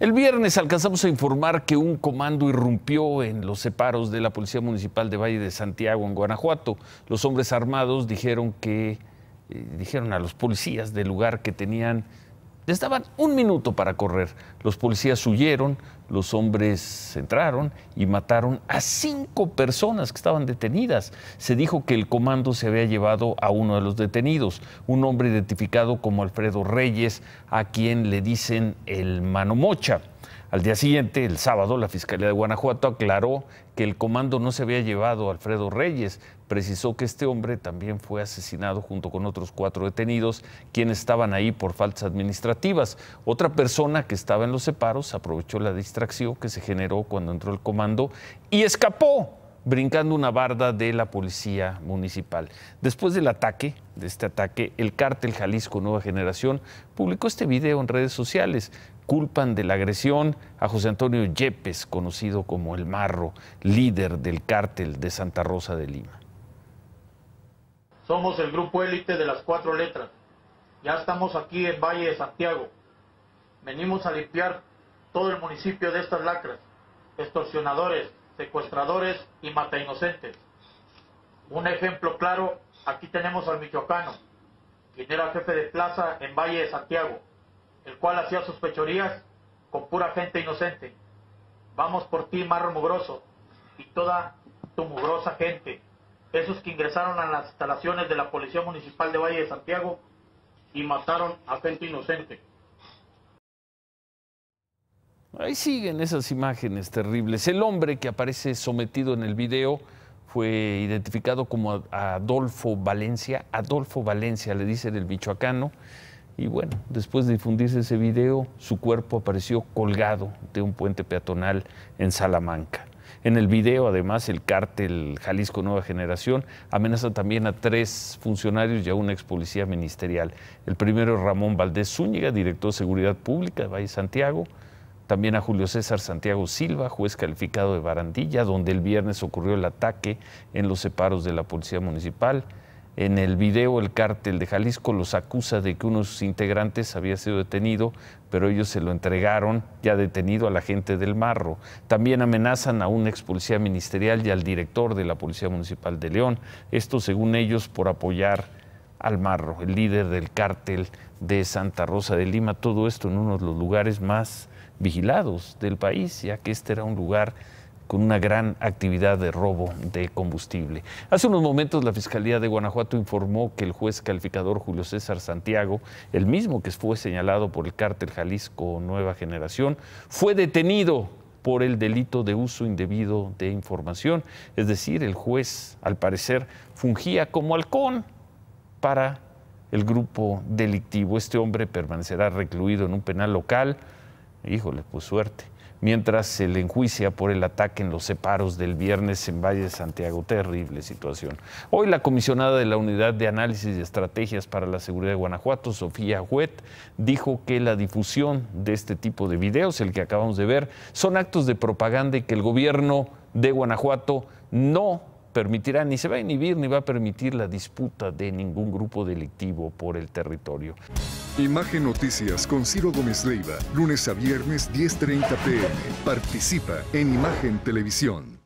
El viernes alcanzamos a informar que un comando irrumpió en los separos de la Policía Municipal de Valle de Santiago, en Guanajuato. Los hombres armados dijeron que eh, dijeron a los policías del lugar que tenían Estaban daban un minuto para correr. Los policías huyeron, los hombres entraron y mataron a cinco personas que estaban detenidas. Se dijo que el comando se había llevado a uno de los detenidos, un hombre identificado como Alfredo Reyes, a quien le dicen el mano mocha. Al día siguiente, el sábado, la Fiscalía de Guanajuato aclaró que el comando no se había llevado a Alfredo Reyes. Precisó que este hombre también fue asesinado junto con otros cuatro detenidos, quienes estaban ahí por faltas administrativas. Otra persona que estaba en los separos aprovechó la distracción que se generó cuando entró el comando y escapó brincando una barda de la policía municipal. Después del ataque, de este ataque, el cártel Jalisco Nueva Generación publicó este video en redes sociales culpan de la agresión a José Antonio Yepes, conocido como El Marro, líder del cártel de Santa Rosa de Lima. Somos el grupo élite de las cuatro letras. Ya estamos aquí en Valle de Santiago. Venimos a limpiar todo el municipio de estas lacras, extorsionadores, secuestradores y mata inocentes. Un ejemplo claro, aquí tenemos al michoacano, quien era jefe de plaza en Valle de Santiago el cual hacía sus con pura gente inocente. Vamos por ti, marro mugroso, y toda tu mugrosa gente, esos que ingresaron a las instalaciones de la Policía Municipal de Valle de Santiago y mataron a gente inocente. Ahí siguen esas imágenes terribles. El hombre que aparece sometido en el video fue identificado como Adolfo Valencia. Adolfo Valencia, le dicen el bichoacano. Y bueno, después de difundirse ese video, su cuerpo apareció colgado de un puente peatonal en Salamanca. En el video, además, el cártel Jalisco Nueva Generación amenaza también a tres funcionarios y a un ex policía ministerial. El primero es Ramón Valdés Zúñiga, director de Seguridad Pública de Valle Santiago. También a Julio César Santiago Silva, juez calificado de Barandilla, donde el viernes ocurrió el ataque en los separos de la Policía Municipal. En el video el cártel de Jalisco los acusa de que uno de sus integrantes había sido detenido, pero ellos se lo entregaron ya detenido a la gente del Marro. También amenazan a un ex ministerial y al director de la Policía Municipal de León. Esto según ellos por apoyar al Marro, el líder del cártel de Santa Rosa de Lima. Todo esto en uno de los lugares más vigilados del país, ya que este era un lugar con una gran actividad de robo de combustible. Hace unos momentos la Fiscalía de Guanajuato informó que el juez calificador Julio César Santiago, el mismo que fue señalado por el cártel Jalisco Nueva Generación, fue detenido por el delito de uso indebido de información. Es decir, el juez, al parecer, fungía como halcón para el grupo delictivo. Este hombre permanecerá recluido en un penal local. Híjole, pues suerte mientras se le enjuicia por el ataque en los separos del viernes en Valle de Santiago. Terrible situación. Hoy la comisionada de la Unidad de Análisis y Estrategias para la Seguridad de Guanajuato, Sofía Huet, dijo que la difusión de este tipo de videos, el que acabamos de ver, son actos de propaganda y que el gobierno de Guanajuato no permitirá, ni se va a inhibir ni va a permitir la disputa de ningún grupo delictivo por el territorio. Imagen Noticias con Ciro Gómez Leiva, lunes a viernes 10.30 pm. Participa en Imagen Televisión.